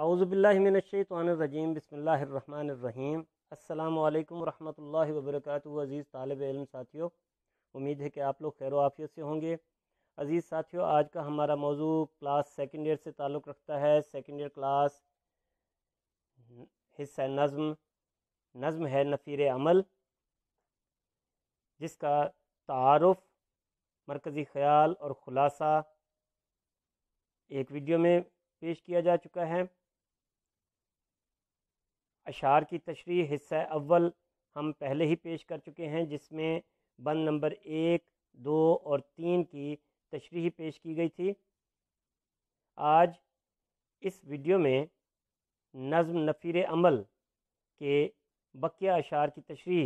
आउज़बिल्लिमिनशैतवानरजीम बसमीम अल्लाम वरहल वबरक अज़ीज़ तालब इलम साथियों उम्मीद है कि आप लोग खैर आफियत से होंगे अज़ीज़ साथियों आज का हमारा मौजू क्लास सेकेंड ईयर से ताल्लुक़ रखता है सेकेंड ईयर क्लास हिस्सा नज़म नज़म है नफ़ीर अमल जिसका तारफ़ मरकज़ी ख़्याल और ख़ुलासा एक वीडियो में पेश किया जा चुका है अशार की तशरी हिस्सा अव्वल हम पहले ही पेश कर चुके हैं जिसमें बंद नंबर एक दो और तीन की तशरी पेश की गई थी आज इस वीडियो में नज़म नफ़ीर अमल के बकिया अशार की तशरी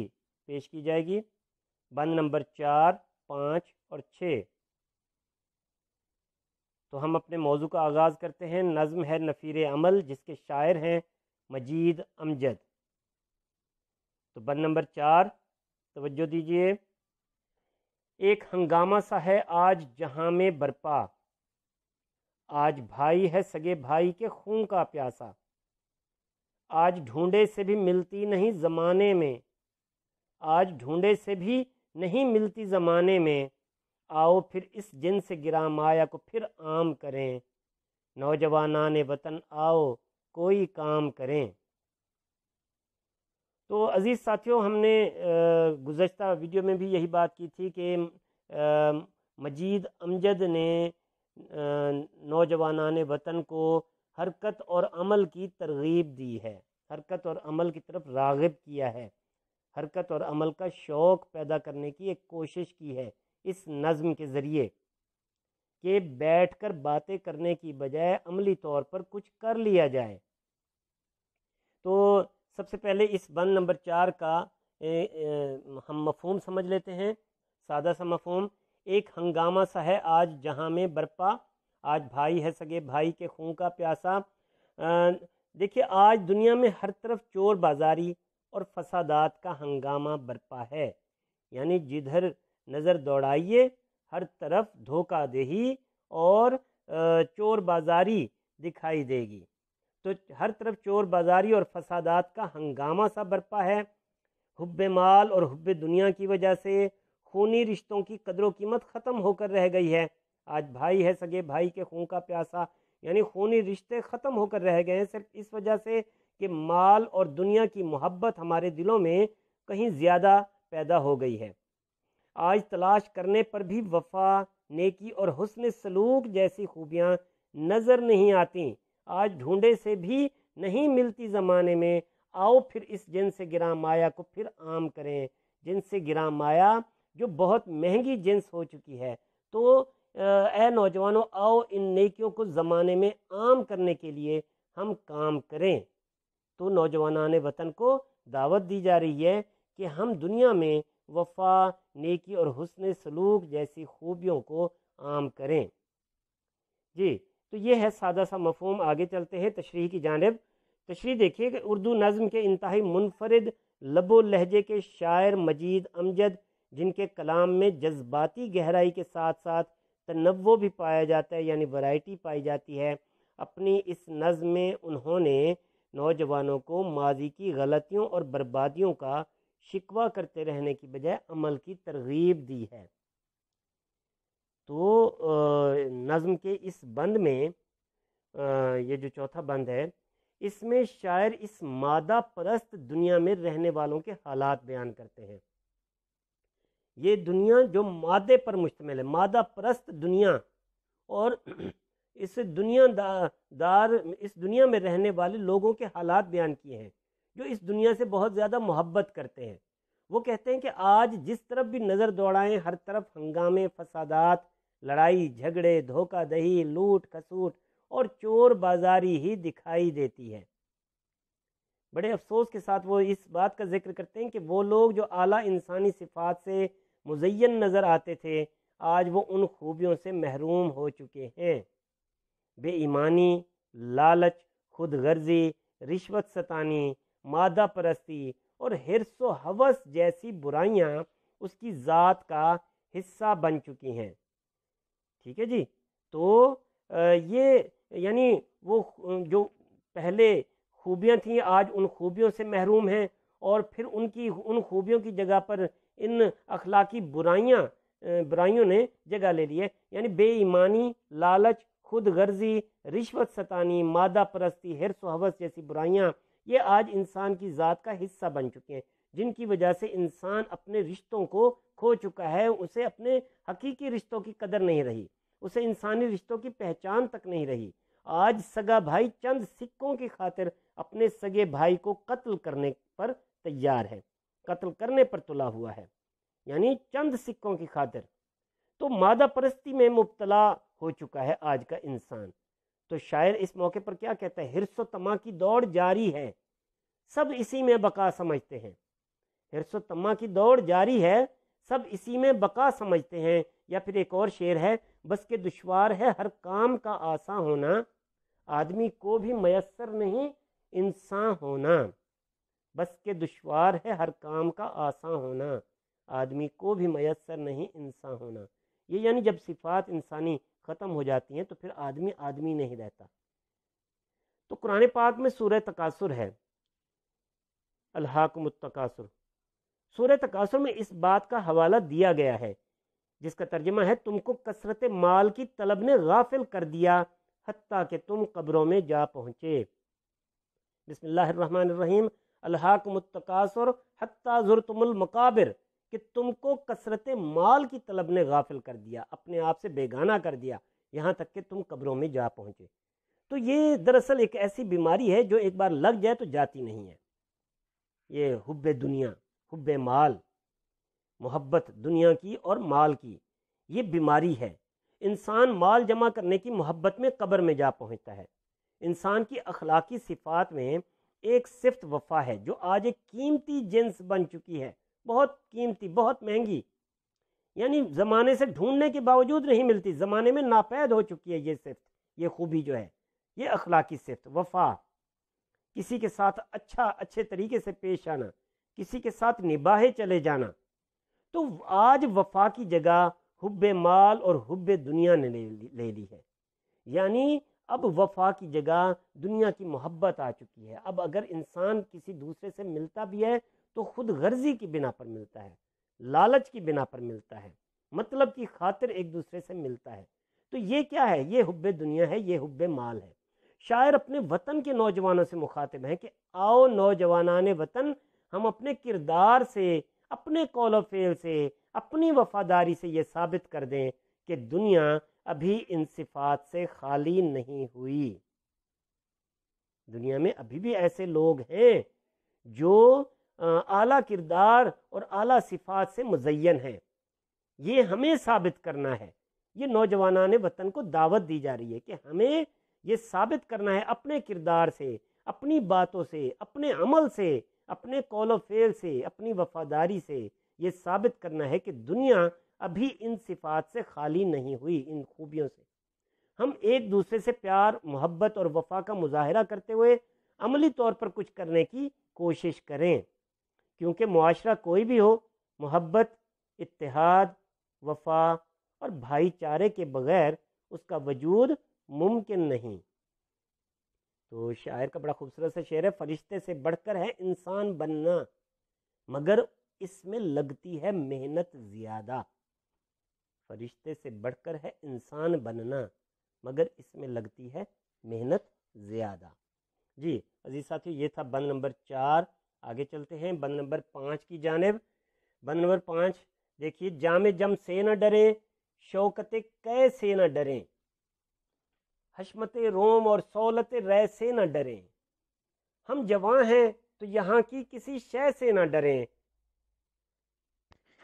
पेश की जाएगी बंद नंबर चार पाँच और छः तो हम अपने मौजू का आगाज़ करते हैं नज़म है नफ़ीर अमल जिसके शायर हैं मजीद अमजद तो बंद नंबर चार तवज्जो दीजिए एक हंगामा सा है आज जहाँ में बरपा आज भाई है सगे भाई के खून का प्यासा आज ढूंढे से भी मिलती नहीं ज़माने में आज ढूंढे से भी नहीं मिलती ज़माने में आओ फिर इस जिन से गिरा माया को फिर आम करें नौजवाना ने वतन आओ कोई काम करें तो अज़ीज़ साथियों हमने गुज्त वीडियो में भी यही बात की थी कि मजीद अमजद ने नौजवान वतन को हरकत और अमल की तरगीब दी है हरकत और अमल की तरफ रागब किया है हरकत और अमल का शौक़ पैदा करने की एक कोशिश की है इस नज़म के ज़रिए कि बैठकर बातें करने की बजाय अमली तौर पर कुछ कर लिया जाए तो सबसे पहले इस बंद नंबर चार का ए, ए, हम मफहम समझ लेते हैं सादा सा मफहम एक हंगामा सा है आज जहाँ में बरपा आज भाई है सगे भाई के खून का प्यासा देखिए आज दुनिया में हर तरफ चोर बाजारी और फसादात का हंगामा बरपा है यानी जिधर नज़र दौड़ाइए हर तरफ धोखा देही और चोर बाजारी दिखाई देगी तो हर तरफ चोर बाजारी और फसादात का हंगामा सा बरपा है हुब माल और हुब दुनिया की वजह से खूनी रिश्तों की कदर कीमत ख़त्म होकर रह गई है आज भाई है सगे भाई के खून का प्यासा यानी खूनी रिश्ते ख़त्म होकर रह गए हैं सिर्फ इस वजह से कि माल और दुनिया की मोहब्बत हमारे दिलों में कहीं ज़्यादा पैदा हो गई है आज तलाश करने पर भी वफा नेकी और हसन सलूक जैसी खूबियाँ नज़र नहीं आती आज ढूंढे से भी नहीं मिलती ज़माने में आओ फिर इस जिन से गिरा माया को फिर आम करें जिन से गिरा माया जो बहुत महंगी जिन्स हो चुकी है तो ए नौजवानों आओ इन नेकियों को ज़माने में आम करने के लिए हम काम करें तो नौजवान वतन को दावत दी जा रही है कि हम दुनिया में वफा नेकी और हुसन सलूक जैसी खूबियों को आम करें जी तो ये है सादा सा मफहम आगे चलते हैं तशरी की जानब तशरी देखिए कि उर्दू नज़म के इंतहाई मुनफरद लबो लहजे के शायर मजीद अमजद जिनके कलाम में जज्बाती गहराई के साथ साथ तनवो भी पाया जाता है यानी वैरायटी पाई जाती है अपनी इस नज़म में उन्होंने नौजवानों को माजी की गलतियों और बर्बादियों का शिकवा करते रहने की बजाय अमल की तरगीब दी है तो नज़म के इस बंद में ये जो चौथा बंद है इसमें शायर इस मादा परस्त दुनिया में रहने वालों के हालात बयान करते हैं ये दुनिया जो मादे पर मुश्तमिल है मादा परस्त दुनिया और इस दुनिया दा, दार इस दुनिया में रहने वाले लोगों के हालात बयान किए हैं जो इस दुनिया से बहुत ज़्यादा मोहब्बत करते हैं वो कहते हैं कि आज जिस तरफ भी नज़र दौड़ाएं हर तरफ हंगामे फसादात लड़ाई झगड़े धोखा दही लूट खसूट और चोर बाजारी ही दिखाई देती है बड़े अफसोस के साथ वो इस बात का जिक्र करते हैं कि वो लोग जो आला इंसानी सिफात से मुजैन नज़र आते थे आज वो उन खूबियों से महरूम हो चुके हैं बेईमानी लालच खुद गर्जी रिश्वत सतानी मादा परस्ती और हिरसो हवस जैसी बुराइयाँ उसकी ज़ात का हिस्सा बन चुकी हैं ठीक है जी तो ये यानी वो जो पहले खूबियाँ थीं आज उन खूबियों से महरूम हैं और फिर उनकी उन खूबियों की जगह पर इन अखलाकी बुराइयाँ बुराइयों ने जगह ले ली है यानी बेईमानी लालच खुद गर्जी रिश्वत सतानी मादा परस्ती हिरस हवस जैसी बुराइयाँ ये आज इंसान की ज़ात का हिस्सा बन चुके हैं जिनकी वजह से इंसान अपने रिश्तों को खो चुका है उसे अपने हकीकी रिश्तों की कदर नहीं रही उसे इंसानी रिश्तों की पहचान तक नहीं रही आज सगा भाई चंद सिक्कों की खातिर अपने सगे भाई को कत्ल करने पर तैयार है कत्ल करने पर तुला हुआ है यानी चंद सिक्कों की खातिर तो मादा परस्ती में मुबतला हो चुका है आज का इंसान तो शायर इस मौके पर क्या कहता है हिरसो तमा की दौड़ जारी है सब इसी में बका समझते हैं हिरसो तमा की दौड़ जारी है सब इसी में बका समझते हैं या फिर एक और शेर है बस के दुश्वार है हर काम का आसा होना आदमी को भी मयसर नहीं इंसान होना बस के दुश्वार है हर काम का आसा होना आदमी को भी मयसर नहीं इंसान होना ये यानी जब सिफात इंसानी ख़त्म हो जाती हैं तो फिर आदमी आदमी नहीं रहता तो कुरान पाक में सूर्य तकासुर है अल्हाकुम तकासुर सूर्य तकासुर में इस बात का हवाला दिया गया है जिसका तर्जमा है तुमको कसरत माल की तलब ने गाफिल कर दिया हती कि तुम कब्रों में जा पहुँचे बसमीम अल्हाकमतकासर हती ज़ुरतमकाबिर कि तुमको कसरत माल की तलब ने गाफिल कर दिया अपने आप से बेगाना कर दिया यहाँ तक कि तुम कब्रों में जा पहुँचे तो ये दरअसल एक ऐसी बीमारी है जो एक बार लग जाए तो जाती नहीं है ये हुब दुनिया हुब माल मोहब्बत दुनिया की और माल की ये बीमारी है इंसान माल जमा करने की मोहब्बत में कब्र में जा पहुंचता है इंसान की अखलाकी सिफात में एक सिफ्त वफा है जो आज एक कीमती जिन्स बन चुकी है बहुत कीमती बहुत महंगी यानी ज़माने से ढूंढने के बावजूद नहीं मिलती ज़माने में नापैद हो चुकी है ये सिफ्त ये खूबी जो है ये अखलाकी सिफ्त वफा किसी के साथ अच्छा अच्छे तरीके से पेश आना किसी के साथ निबाहे चले जाना तो आज वफा की जगह हुब माल और हुब दुनिया ने ले ले ली है यानी अब वफा की जगह दुनिया की मोहब्बत आ चुकी है अब अगर इंसान किसी दूसरे से मिलता भी है तो खुद गर्जी की बिना पर मिलता है लालच की बिना पर मिलता है मतलब की खातिर एक दूसरे से मिलता है तो ये क्या है ये हुब दुनिया है ये हुब माल है शायर अपने वतन के नौजवानों से मुखातिब हैं कि आओ नौजवान वतन हम अपने किरदार से अपने कौल फेल से अपनी वफादारी से ये साबित कर दें कि दुनिया अभी इन सिफात से खाली नहीं हुई दुनिया में अभी भी ऐसे लोग हैं जो आला किरदार और आला सिफात से मुजयन है ये हमें साबित करना है ये नौजवाना ने वतन को दावत दी जा रही है कि हमें ये साबित करना है अपने किरदार से अपनी बातों से अपने अमल से अपने ऑफ फेल से अपनी वफादारी से ये साबित करना है कि दुनिया अभी इन सिफात से खाली नहीं हुई इन खूबियों से हम एक दूसरे से प्यार मोहब्बत और वफा का मुजाहरा करते हुए अमली तौर पर कुछ करने की कोशिश करें क्योंकि माशरा कोई भी हो मोहब्बत इतिहाद वफा और भाईचारे के बगैर उसका वजूद मुमकिन नहीं तो शायर का बड़ा खूबसूरत सा शेर है फरिश्ते से बढ़कर है इंसान बनना मगर इसमें लगती है मेहनत ज़्यादा फरिश्ते से बढ़कर है इंसान बनना मगर इसमें लगती है मेहनत ज़्यादा जी अजीज साथियों ये था बंद नंबर चार आगे चलते हैं बंद नंबर पाँच की जानब बंद नंबर पाँच देखिए जाम जम से न डरे शौकत कैसे न डरें हशमत रोम और सौलत रह से न डरें हम जवान हैं तो यहाँ की किसी शय से ना डरें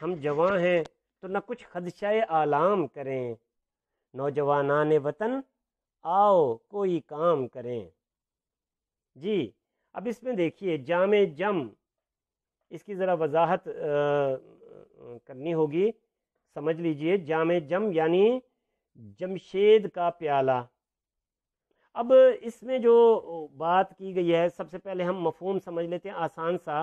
हम जवान हैं तो न कुछ खदशाए आलाम करें नौजवान वतन आओ कोई काम करें जी अब इसमें देखिए जाम जम इसकी ज़रा वजाहत करनी होगी समझ लीजिए जाम जम यानी जमशेद का प्याला अब इसमें जो बात की गई है सबसे पहले हम मफहम समझ लेते हैं आसान सा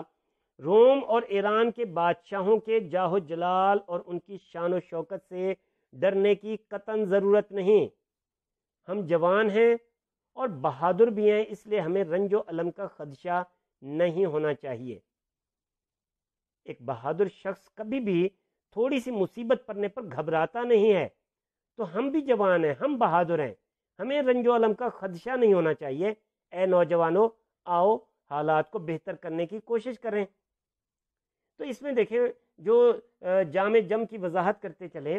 रोम और ईरान के बादशाहों के जाहो जलाल और उनकी शान शौकत से डरने की कतन ज़रूरत नहीं हम जवान हैं और बहादुर भी हैं इसलिए हमें रंजो अलम का खदशा नहीं होना चाहिए एक बहादुर शख्स कभी भी थोड़ी सी मुसीबत पड़ने पर घबराता नहीं है तो हम भी जवान हैं हम बहादुर हैं हमें रंजो का खदशा नहीं होना चाहिए ए नौजवानों आओ हालात को बेहतर करने की कोशिश करें तो इसमें देखें जो जाम जम की वजाहत करते चले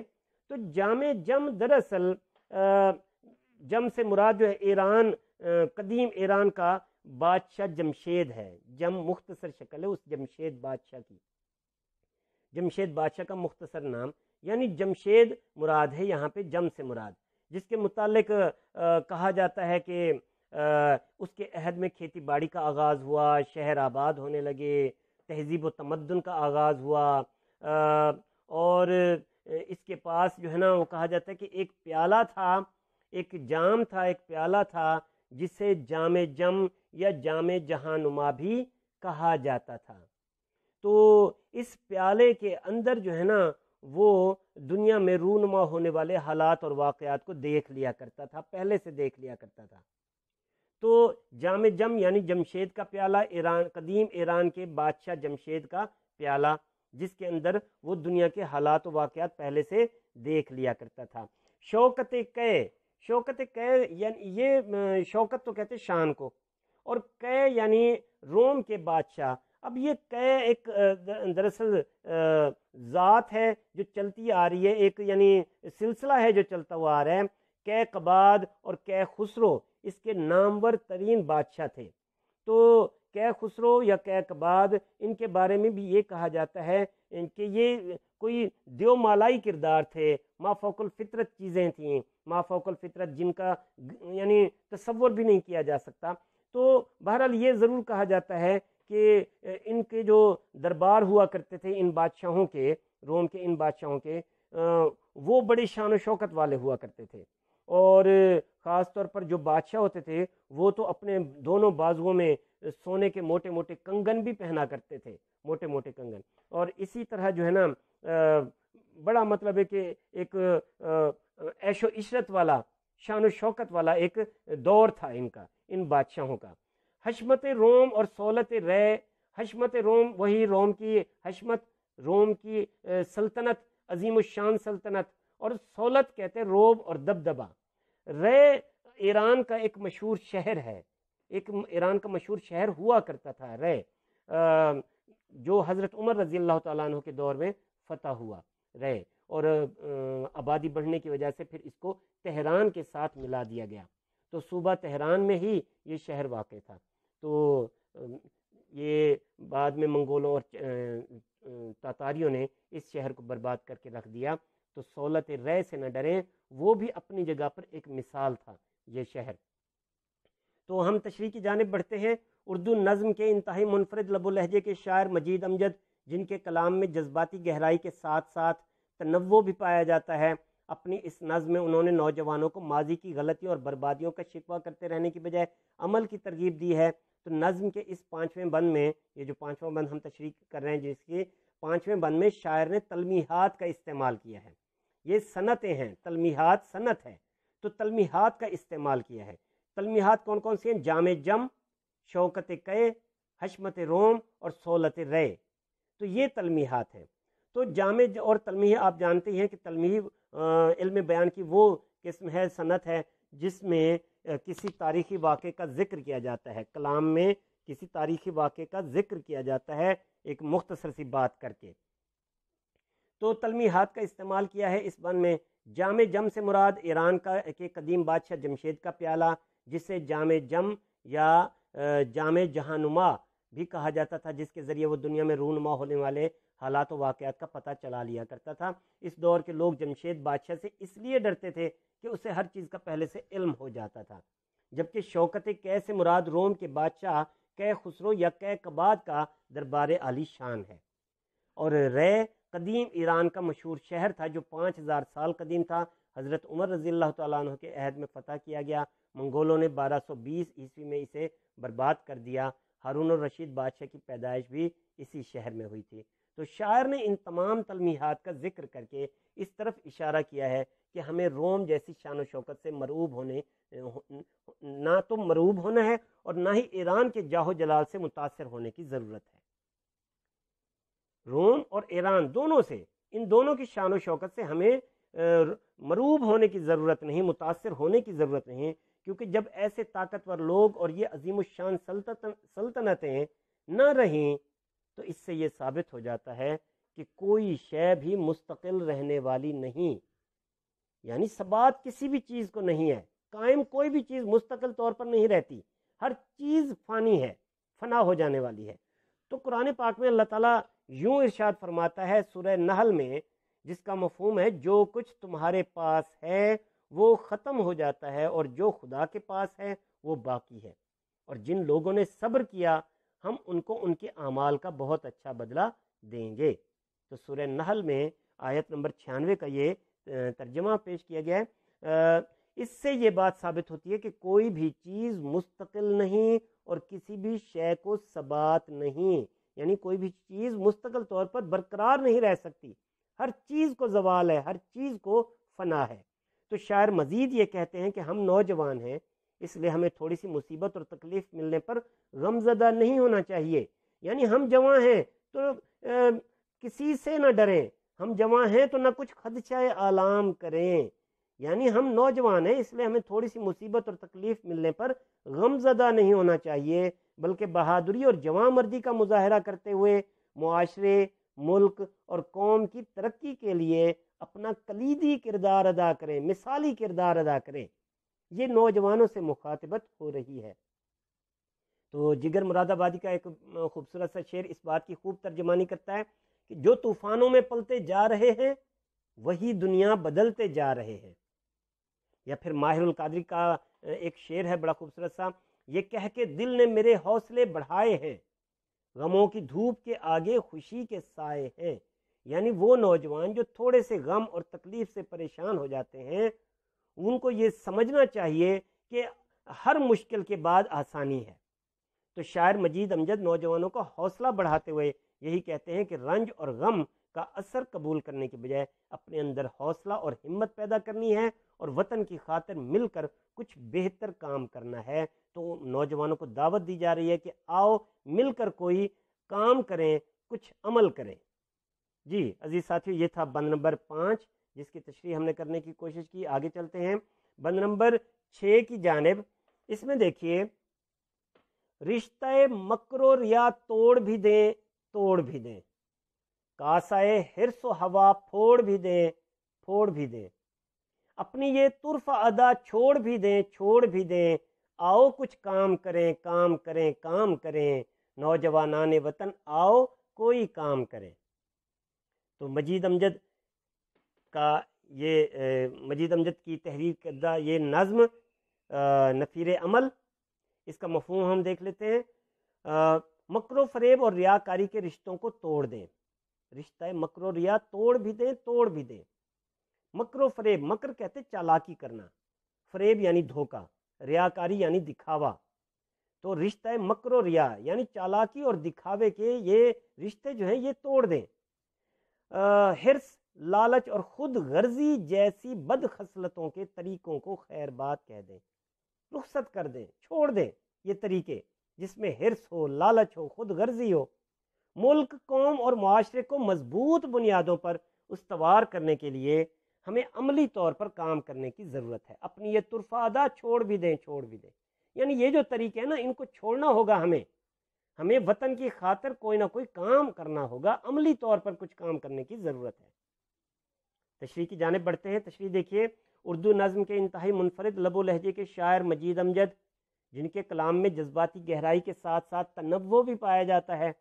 तो जाम जम दरअसल जम से मुराद जो है ईरान कदीम ईरान का बादशाह जमशेद है जम मुख्तसर शक्ल है उस जमशेद बादशाह की जमशेद बादशाह का मुख्तसर नाम यानी जमशेद मुराद है यहाँ पे जम से मुराद जिसके मुतालिक कहा जाता है कि उसके अहद में खेती बाड़ी का आगाज़ हुआ शहर आबाद होने लगे तहजीब व तमदन का आगाज़ हुआ आ, और इसके पास जो है ना वो कहा जाता है कि एक प्याला था एक जाम था एक प्याला था जिसे जाम जम या जाम जहानुमा भी कहा जाता था तो इस प्याले के अंदर जो है ना वो दुनिया में रूनमा होने वाले हालात और वाक़ात को देख लिया करता था पहले से देख लिया करता था तो जाम जम यानी जमशेद का प्याला ईरान कदीम ईरान के बादशाह जमशेद का प्याला जिसके अंदर वो दुनिया के हालात और वाक़ात पहले से देख लिया करता था शौकत कै शौकत कै यानी ये शौकत तो कहते शान को और कै यानी रोम के बादशाह अब ये कै एक दरअसल ज़ात है जो चलती आ रही है एक यानी सिलसिला है जो चलता हुआ आ रहा है कै कबाद और कै खुसरो इसके नामवर तरीन बादशाह थे तो कै खुसरो या कै कबाद इनके बारे में भी ये कहा जाता है कि ये कोई देवमालाई किरदार थे माफोकल फितरत चीज़ें थीं माफोकल फितरत जिनका यानी तस्वर भी नहीं किया जा सकता तो बहरहाल ये ज़रूर कहा जाता है कि इनके जो दरबार हुआ करते थे इन बादशाहों के रोम के इन बादशाहों के वो बड़े शान शौकत वाले हुआ करते थे और ख़ास तौर पर जो बादशाह होते थे वो तो अपने दोनों बाजुओं में सोने के मोटे मोटे कंगन भी पहना करते थे मोटे मोटे कंगन और इसी तरह जो है ना बड़ा मतलब है कि एक ऐशो इशरत वाला शान शौकत वाला एक दौर था इनका इन बादशाहों का हशमत रोम और सोलत रे हशमत रोम वही रोम की हशमत रोम की सल्तनत अजीम शान सल्तनत और सोलत कहते हैं रोब और दबदबा रे ईरान का एक मशहूर शहर है एक ईरान का मशहूर शहर हुआ करता था रे जो हज़रत उमर रजी अल्लाह तु के दौर में फतह हुआ रे और आबादी बढ़ने की वजह से फिर इसको तेहरान के साथ मिला दिया गया तो सूबा तेहरान में ही ये शहर वाक़ था तो ये बाद में मंगोलों और तातारियों ने इस शहर को बर्बाद करके रख दिया तो सोलत रह से न डरें वो भी अपनी जगह पर एक मिसाल था ये शहर तो हम तशरी की जानब बढ़ते हैं उर्दू नज़म के इंतहाई मुनफरद लबो लहजे के शायर मजीद अमजद जिनके कलाम में जज्बाती गहराई के साथ साथ तनवो भी पाया जाता है अपनी इस नज़म में उन्होंने नौजवानों को माजी की गलतियों और बर्बादियों का शिकवा करते रहने की बजाय अमल की तरगीब दी है तो नज़म के इस पाँचवें बंद में ये जो पाँचवा बंद हम तशरी कर रहे हैं जिसके पाँचवें बंद में शायर ने तलमीहात का इस्तेमाल किया है ये सनतें हैं तलमीहात सनत है तो तलमीहात का इस्तेमाल किया है तलमीहात कौन कौन सी हैं जाम जम शौकत कै हशमत रोम और सोलत रे तो ये तलमीहात हैं तो जाम और तलमी आप जानते हैं कि तलमी इल्म बयान की वो किस्म है सनत है जिसमें किसी तारीखी वाक़े का जिक्र किया जाता है कलाम में किसी तारीखी वाक़े का जिक्र किया जाता है एक मुख्तसर सी बात करके तो तलमी हाथ का इस्तेमाल किया है इस बन में जाम जम से मुराद ईरान का एक कदीम बादशाह जमशेद का प्याला जिसे जाम जम या जाम जहानुमा भी कहा जाता था जिसके ज़रिए वो दुनिया में रूनुमा होने वाले हालात तो वाक़ात का पता चला लिया करता था इस दौर के लोग जमशेद बादशाह से इसलिए डरते थे कि उसे हर चीज़ का पहले से इल्म हो जाता था जबकि शौकत कै से मुराद रोम के बादशाह कै खुसरो या कै कबाद का दरबार आली शान है और रे कदीम ईरान का मशहूर शहर था जो पाँच हज़ार साल कदीम था हज़रत उमर रज़ी तु के अहद में फ़तह किया गया मंगोलों ने 1220 ईस्वी में इसे बर्बाद कर दिया हारून रशीद बादशाह की पैदाइश भी इसी शहर में हुई थी तो शायर ने इन तमाम तलमीहत का जिक्र करके इस तरफ इशारा किया है कि हमें रोम जैसी शान शौकत से मरूब होने ना तो मरूब होना है और ना ही ईरान के जाहो जलाल से मुतासर होने की ज़रूरत है रोम और ईरान दोनों से इन दोनों की शान शौकत से हमें मरूब होने की ज़रूरत नहीं मुतासर होने की ज़रूरत नहीं क्योंकि जब ऐसे ताकतवर लोग और ये अजीम शान सल्तनतें ना रहें तो इससे ये साबित हो जाता है कि कोई शय भी मुस्तकिल रहने वाली नहीं यानी सबात किसी भी चीज़ को नहीं है कायम कोई भी चीज़ मुस्तकिल तौर पर नहीं रहती हर चीज़ फ़ानी है फना हो जाने वाली है तो कुरान पाक में अल्लाह ताला यूँ इरशाद फरमाता है सुरह नहल में जिसका मफहम है जो कुछ तुम्हारे पास है वो ख़त्म हो जाता है और जो खुदा के पास है वो बाकी है और जिन लोगों ने सब्र किया हम उनको उनके अमाल का बहुत अच्छा बदला देंगे तो सुर नहल में आयत नंबर छियानवे का ये तर्जमा पेश किया गया है इससे ये बात साबित होती है कि कोई भी चीज़ मुस्तकिल नहीं और किसी भी शय को सबात नहीं यानी कोई भी चीज़ मुस्तकिल तौर पर बरकरार नहीं रह सकती हर चीज़ को जवाल है हर चीज़ को फना है तो शायर मज़ीद ये कहते हैं कि हम नौजवान हैं इसलिए हमें थोड़ी सी मुसीबत और तकलीफ मिलने पर गमजदा नहीं होना चाहिए यानी हम जवा हैं तो ए, किसी से ना डरें हम जवा हैं तो ना कुछ खदशाए आलाम करें यानी हम नौजवान हैं इसलिए हमें थोड़ी सी मुसीबत और तकलीफ मिलने पर गमजदा नहीं होना चाहिए बल्कि बहादुरी और जवां मर्दी का मुजाहरा करते हुए माशरे मुल्क और कौम की तरक्की के लिए अपना कलीदी किरदार अदा करें मिसाली किरदार अदा करें ये नौजवानों से मुखातबत हो रही है तो जिगर मुरादाबादी का एक खूबसूरत सा शेर इस बात की खूब तर्जमानी करता है कि जो तूफानों में पलते जा रहे हैं वही दुनिया बदलते जा रहे हैं या फिर माहिरुल कादरी का एक शेर है बड़ा खूबसूरत सा ये कह के दिल ने मेरे हौसले बढ़ाए हैं गमों की धूप के आगे खुशी के साए हैं यानी वो नौजवान जो थोड़े से गम और तकलीफ से परेशान हो जाते हैं उनको ये समझना चाहिए कि हर मुश्किल के बाद आसानी है तो शायर मजीद अमजद नौजवानों का हौसला बढ़ाते हुए यही कहते हैं कि रंज और गम का असर कबूल करने के बजाय अपने अंदर हौसला और हिम्मत पैदा करनी है और वतन की खातिर मिलकर कुछ बेहतर काम करना है तो नौजवानों को दावत दी जा रही है कि आओ मिलकर कोई काम करें कुछ अमल करें जी अजीज साथियों ये था बंद नंबर पाँच जिसकी तशरी हमने करने की कोशिश की आगे चलते हैं बंद नंबर छः की जानब इसमें देखिए रिश्ते मकरो रिया तोड़ भी दें तोड़ भी दें कासाए हिरसो हवा फोड़ भी दें फोड़ भी दें अपनी ये तुर्फ अदा छोड़ भी दें छोड़ भी दें आओ कुछ काम करें काम करें काम करें नौजवान वतन आओ कोई काम करें तो मजीद अमजद का ये मजीद अमजद की तहरीर करदा ये नज़म नफ़ीर अमल इसका मफहम हम देख लेते हैं मकर फरेब और रियाकारी के रिश्तों को तोड़ दें रिश्ता है मकर रिया तोड़ भी दें तोड़ भी दें मकर फरेब मकर कहते चालाकी करना फरेब यानी धोखा रियाकारी यानी दिखावा तो रिश्ता है मकर रिया यानी चालाकी और दिखावे के ये रिश्ते जो हैं ये तोड़ दें हिरस लालच और खुद गर्जी जैसी बद खसलतों के तरीकों को खैर बात कह दें रुखसत कर दें छोड़ दें ये तरीके जिसमें हिरस हो लालच हो खुद गर्जी हो मुल्क कौम और माशरे को मजबूत बुनियादों पर उसवार करने के लिए हमें अमली तौर पर काम करने की ज़रूरत है अपनी ये तुरफादा छोड़ भी दें छोड़ भी दें यानी ये जो तरीके हैं ना इनको छोड़ना होगा हमें हमें वतन की खातर कोई ना कोई काम करना होगा अमली तौर पर कुछ काम करने की ज़रूरत है तशरी की जानब बढ़ते हैं तशरी देखिए उर्दू नज़म के इंतहाई मुनफरद लबो लहजे के शायर मजीद अमजद जिनके कलाम में जज्बाती गहराई के साथ साथ तनवो भी पाया जाता है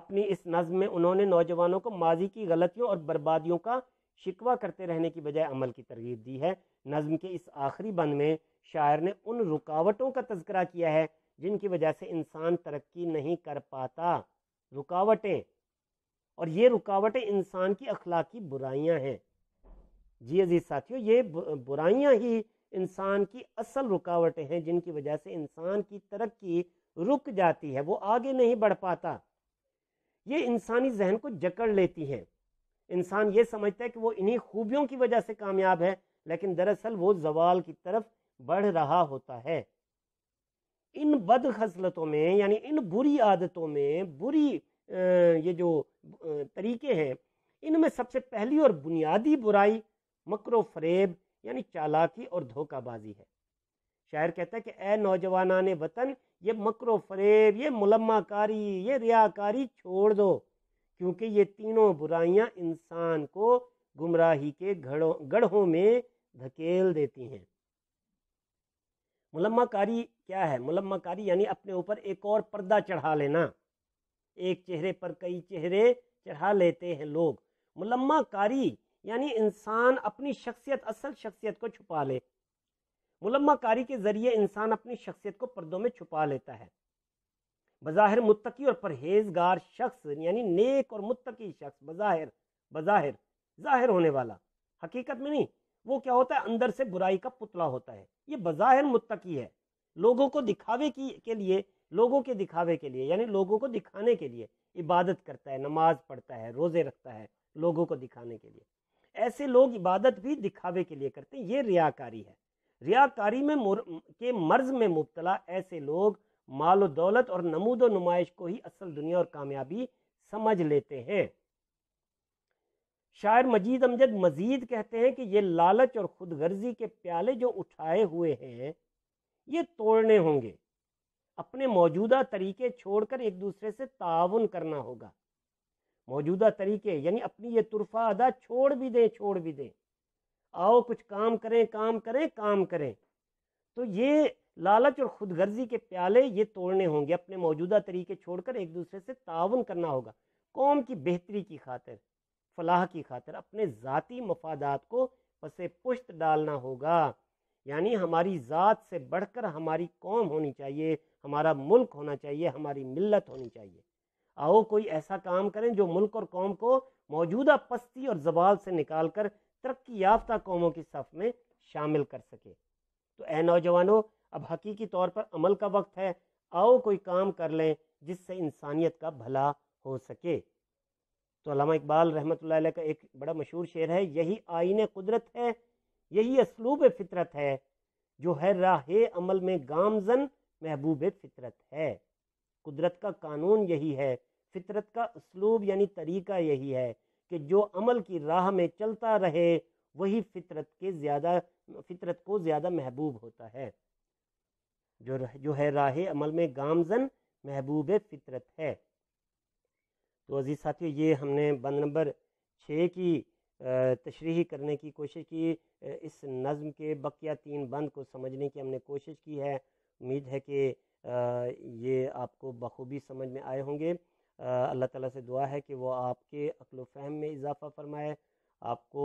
अपनी इस नज़म में उन्होंने नौजवानों को माजी की गलतियों और बर्बादियों का शिकवा करते रहने की बजाय अमल की तरगीब दी है नज़म के इस आखिरी बंद में शायर ने उन रुकावटों का तस्करा किया है जिनकी वजह से इंसान तरक्की नहीं कर पाता रुकावटें और ये रुकावटें इंसान की अखलाकी बुराइयां हैं जी अजीज साथियों ये बुराइयां ही इंसान की असल रुकावटें हैं जिनकी वजह से इंसान की तरक्की रुक जाती है वो आगे नहीं बढ़ पाता ये इंसानी जहन को जकड़ लेती हैं इंसान ये समझता है कि वो इन्हीं खूबियों की वजह से कामयाब है लेकिन दरअसल वो जवाल की तरफ बढ़ रहा होता है इन बद खसलतों में यानी इन बुरी आदतों में बुरी ये जो तरीके हैं इनमें सबसे पहली और बुनियादी बुराई मकर फरेब यानी चालाकी और धोखाबाजी है शायर कहता है कि ए नौजवाना ने वतन ये मकर फरेब ये मुलम्माकारी ये रियाकारी छोड़ दो क्योंकि ये तीनों बुराइयां इंसान को गुमराही के घड़ों गढ़ों में धकेल देती हैं मुलम्माकारी क्या है मुलम्माकारी यानी अपने ऊपर एक और पर्दा चढ़ा लेना एक चेहरे पर कई चेहरे चढ़ा लेते हैं लोग मुलम्माकारी यानी इंसान अपनी शख्सियत असल शख्सियत को छुपा ले मुलम्मा कारी के ज़रिए इंसान अपनी शख्सियत को पर्दों में छुपा लेता है बज़ाहिर मुतकी और परहेजगार शख्स यानी नेक और मुतकी शख्स बज़ाहिर बज़ाहिर ज़ाहिर होने वाला हकीकत में नहीं वो क्या होता है अंदर से बुराई का पुतला होता है ये बज़ाहिर मुतकी है लोगों को दिखावे की के लिए लोगों के दिखावे के लिए यानी लोगों को दिखाने के लिए इबादत करता है नमाज पढ़ता है रोज़े रखता है लोगों को दिखाने के लिए ऐसे लोग इबादत भी दिखावे के लिए करते हैं ये रियाकारी है रियाकारी में के मर्ज में मुबतला ऐसे लोग माल दौलत और नमूद नुमाइश को ही असल दुनिया और कामयाबी समझ लेते हैं शायर मजीद अमजद मजीद कहते हैं कि ये लालच और खुद गर्जी के प्याले जो उठाए हुए हैं ये तोड़ने होंगे अपने मौजूदा तरीके छोड़कर एक दूसरे से ताउन करना होगा मौजूदा तरीके यानी अपनी ये तुरफा अदा छोड़ भी दें छोड़ भी दें आओ कुछ काम करें काम करें काम करें तो ये लालच और खुद गर्जी के प्याले ये तोड़ने होंगे अपने मौजूदा तरीके छोड़कर एक दूसरे से ताउन करना होगा कौम की बेहतरी की खातिर फलाह की खातिर अपने ज़ाती मफादात को पसे पुश्त डालना होगा यानी हमारी ज़ात से बढ़कर हमारी कौम होनी चाहिए हमारा मुल्क होना चाहिए हमारी मिलत होनी चाहिए आओ कोई ऐसा काम करें जो मुल्क और कौम को मौजूदा पस्ती और जवाल से निकाल कर तरक्की याफ्ता कौमों की सफ में शामिल कर सके तो ए नौजवानों अब हकीकी तौर पर अमल का वक्त है आओ कोई काम कर लें जिससे इंसानियत का भला हो सके तो अलामा इकबाल रहमत का एक बड़ा मशहूर शेर है यही आइन कुदरत है यही असलूब फितरत है जो है राह अमल में गामजन महबूब फितरत है कुदरत का कानून यही है फितरत का उसलूब यानी तरीका यही है कि जो अमल की राह में चलता रहे वही फितरत के ज़्यादा फितरत को ज़्यादा महबूब होता है जो जो है राह अमल में गामजन महबूब फितरत है तो अजीज़ साथियों ये हमने बंद नंबर छः की तशरी करने की कोशिश की इस नज़म के बकिया तीन बंद को समझने की हमने कोशिश की है उम्मीद है कि ये आपको बखूबी समझ में आए होंगे अल्लाह ताला से दुआ है कि वो आपके अकलो फहम में इजाफ़ा फरमाए आपको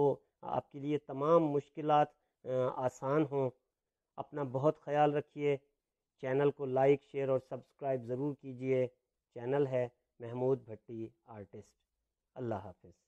आपके लिए तमाम मुश्किल आसान हों अपना बहुत ख्याल रखिए चैनल को लाइक शेयर और सब्सक्राइब ज़रूर कीजिए चैनल है महमूद भट्टी आर्टिस्ट अल्लाह हाफिज़